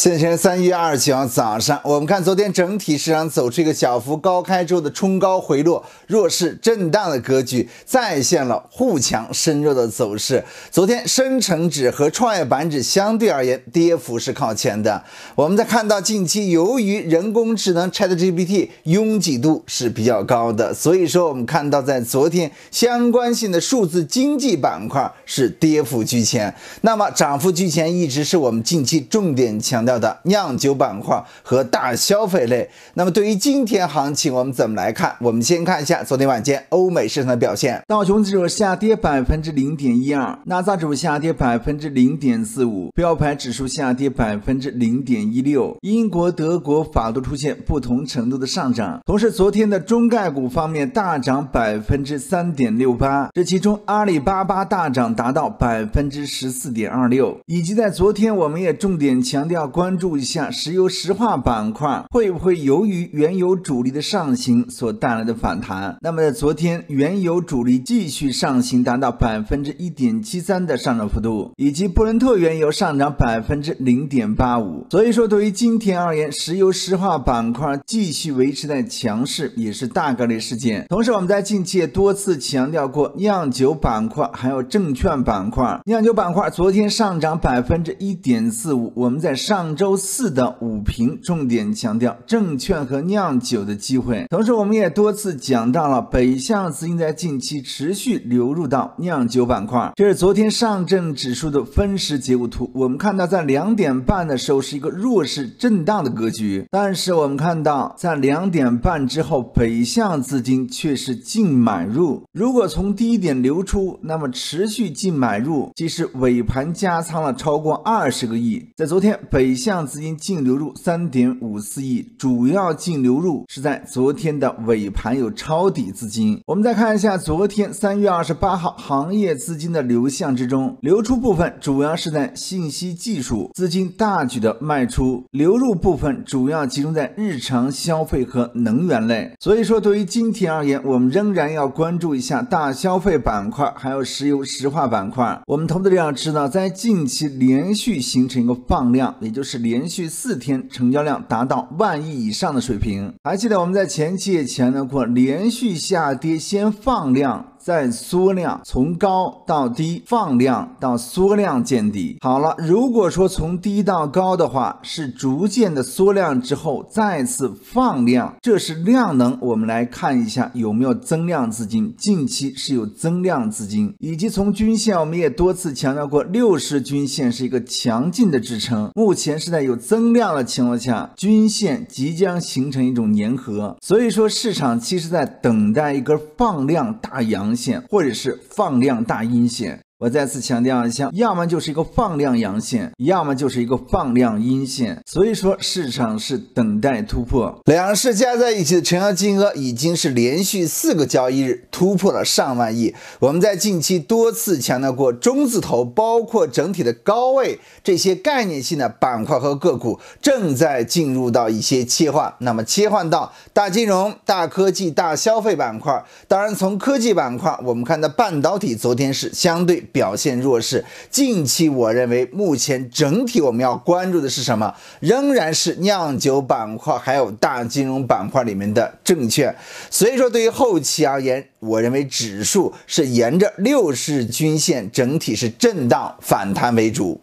今天三月二十九号早上，我们看昨天整体市场走出一个小幅高开之后的冲高回落、弱势震荡的格局，再现了沪强深弱的走势。昨天深成指和创业板指相对而言跌幅是靠前的。我们再看到近期由于人工智能 ChatGPT 拥挤度是比较高的，所以说我们看到在昨天相关性的数字经济板块是跌幅居前，那么涨幅居前一直是我们近期重点强。的酿酒板块和大消费类。那么对于今天行情，我们怎么来看？我们先看一下昨天晚间欧美市场的表现：道琼指数下跌百分之零点一二，纳指下跌百分之零点四五，标普指数下跌百分之零点一六。英国、德国、法度都出现不同程度的上涨。同时，昨天的中概股方面大涨百分之三点六八，这其中阿里巴巴大涨达到百分之十四点二六，以及在昨天我们也重点强调。关注一下石油石化板块会不会由于原油主力的上行所带来的反弹？那么在昨天，原油主力继续上行，达到百分之一点七三的上涨幅度，以及布伦特原油上涨百分之零点八五。所以说，对于今天而言，石油石化板块继续维持在强势也是大概率事件。同时，我们在近期也多次强调过，酿酒板块还有证券板块。酿酒板块昨天上涨百分之一点四五，我们在上。上周四的五评重点强调证券和酿酒的机会，同时我们也多次讲到了北向资金在近期持续流入到酿酒板块。这是昨天上证指数的分时结构图，我们看到在两点半的时候是一个弱势震荡的格局，但是我们看到在两点半之后，北向资金却是净买入。如果从低点流出，那么持续净买入，即使尾盘加仓了超过二十个亿，在昨天北。项资金净流入三点五四亿，主要净流入是在昨天的尾盘有抄底资金。我们再看一下昨天三月二十八号行业资金的流向之中，流出部分主要是在信息技术资金大举的卖出，流入部分主要集中在日常消费和能源类。所以说，对于今天而言，我们仍然要关注一下大消费板块，还有石油石化板块。我们投资者要知道，在近期连续形成一个放量，也就。就是连续四天成交量达到万亿以上的水平，还记得我们在前期强调过，连续下跌先放量。在缩量，从高到低放量到缩量见底。好了，如果说从低到高的话，是逐渐的缩量之后再次放量，这是量能。我们来看一下有没有增量资金，近期是有增量资金，以及从均线，我们也多次强调过，六十均线是一个强劲的支撑，目前是在有增量的情况下，均线即将形成一种粘合，所以说市场其实在等待一根放量大阳。线，或者是放量大阴线。我再次强调一下，要么就是一个放量阳线，要么就是一个放量阴线。所以说市场是等待突破。两市加在一起的成交金额已经是连续四个交易日突破了上万亿。我们在近期多次强调过，中字头包括整体的高位这些概念性的板块和个股正在进入到一些切换，那么切换到大金融、大科技、大消费板块。当然，从科技板块我们看到半导体，昨天是相对。表现弱势，近期我认为目前整体我们要关注的是什么？仍然是酿酒板块，还有大金融板块里面的证券。所以说，对于后期而言，我认为指数是沿着六日均线，整体是震荡反弹为主。